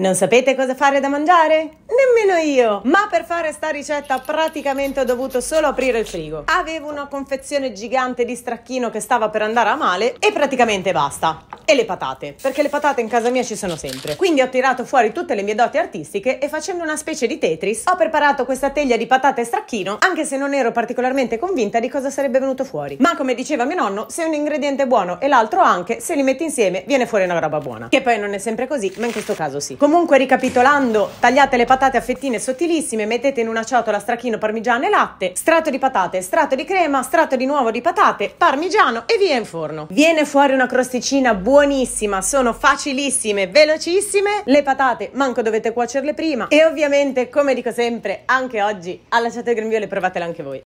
Non sapete cosa fare da mangiare? Nemmeno io! Ma per fare sta ricetta praticamente ho dovuto solo aprire il frigo. Avevo una confezione gigante di stracchino che stava per andare a male e praticamente basta e le patate, perché le patate in casa mia ci sono sempre. Quindi ho tirato fuori tutte le mie doti artistiche e facendo una specie di Tetris ho preparato questa teglia di patate stracchino, anche se non ero particolarmente convinta di cosa sarebbe venuto fuori. Ma come diceva mio nonno, se un ingrediente è buono e l'altro anche, se li metti insieme viene fuori una roba buona. Che poi non è sempre così, ma in questo caso sì. Comunque ricapitolando, tagliate le patate a fettine sottilissime, mettete in una ciotola stracchino, parmigiano e latte, strato di patate, strato di crema, strato di nuovo di patate, parmigiano e via in forno. Viene fuori una crosticina buona buonissima, sono facilissime, velocissime. Le patate manco dovete cuocerle prima e ovviamente, come dico sempre, anche oggi allacciate il grembiule e provatele anche voi.